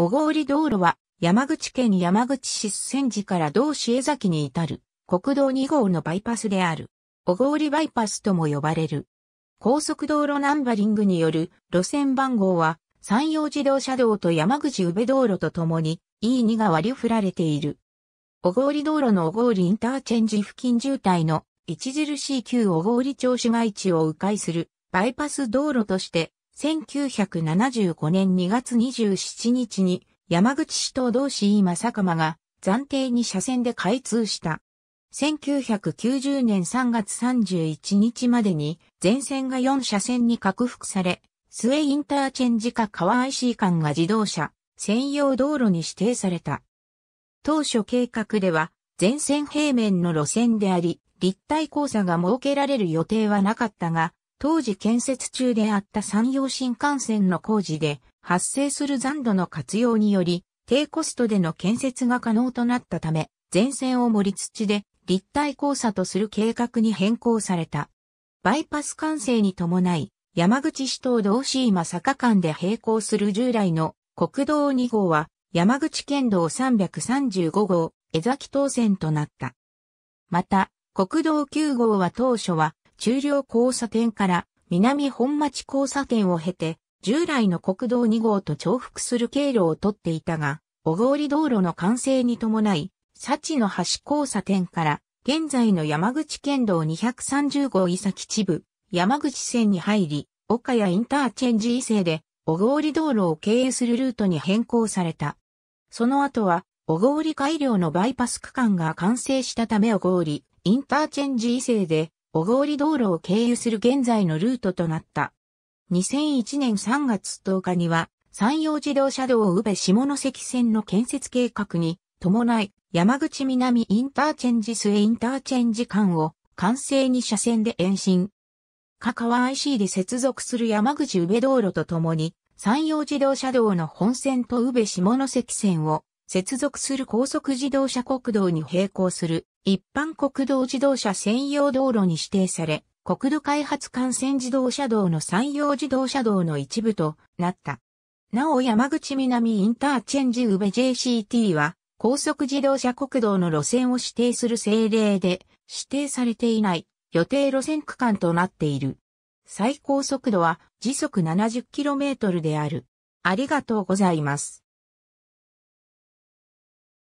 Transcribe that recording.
小郡道路は山口県山口市千寺から同市江崎に至る国道2号のバイパスである小郡バイパスとも呼ばれる。高速道路ナンバリングによる路線番号は山陽自動車道と山口宇部道路とともに E2 が割り振られている。小郡道路の小郡インターチェンジ付近渋滞の著しい旧小郡町市街地を迂回するバイパス道路として1975年2月27日に山口市東同市今坂間が暫定に車線で開通した。1990年3月31日までに全線が4車線に拡幅され、末インターチェンジか川 IC 間が自動車専用道路に指定された。当初計画では全線平面の路線であり、立体交差が設けられる予定はなかったが、当時建設中であった山陽新幹線の工事で発生する残土の活用により、低コストでの建設が可能となったため、全線を盛り土で立体交差とする計画に変更された。バイパス完成に伴い、山口市東道市今坂間で並行する従来の国道2号は山口県道335号江崎東線となった。また、国道9号は当初は中両交差点から南本町交差点を経て、従来の国道2号と重複する経路をとっていたが、小郡道路の完成に伴い、幸の橋交差点から現在の山口県道230号伊佐吉部、山口線に入り、岡谷インターチェンジ伊勢で、小郡道路を経由するルートに変更された。その後は、小郡改良のバイパス区間が完成したため小郡インターチェンジ伊勢で、小郡道路を経由する現在のルートとなった。2001年3月10日には、山陽自動車道宇部下関線の建設計画に伴い、山口南インターチェンジ末インターチェンジ間を完成に車線で延伸。加川 IC で接続する山口宇部道路とともに、山陽自動車道の本線と宇部下関線を接続する高速自動車国道に並行する一般国道自動車専用道路に指定され、国土開発幹線自動車道の山陽自動車道の一部となった。なお山口南インターチェンジ宇部 JCT は高速自動車国道の路線を指定する政令で指定されていない予定路線区間となっている。最高速度は時速 70km である。ありがとうございます。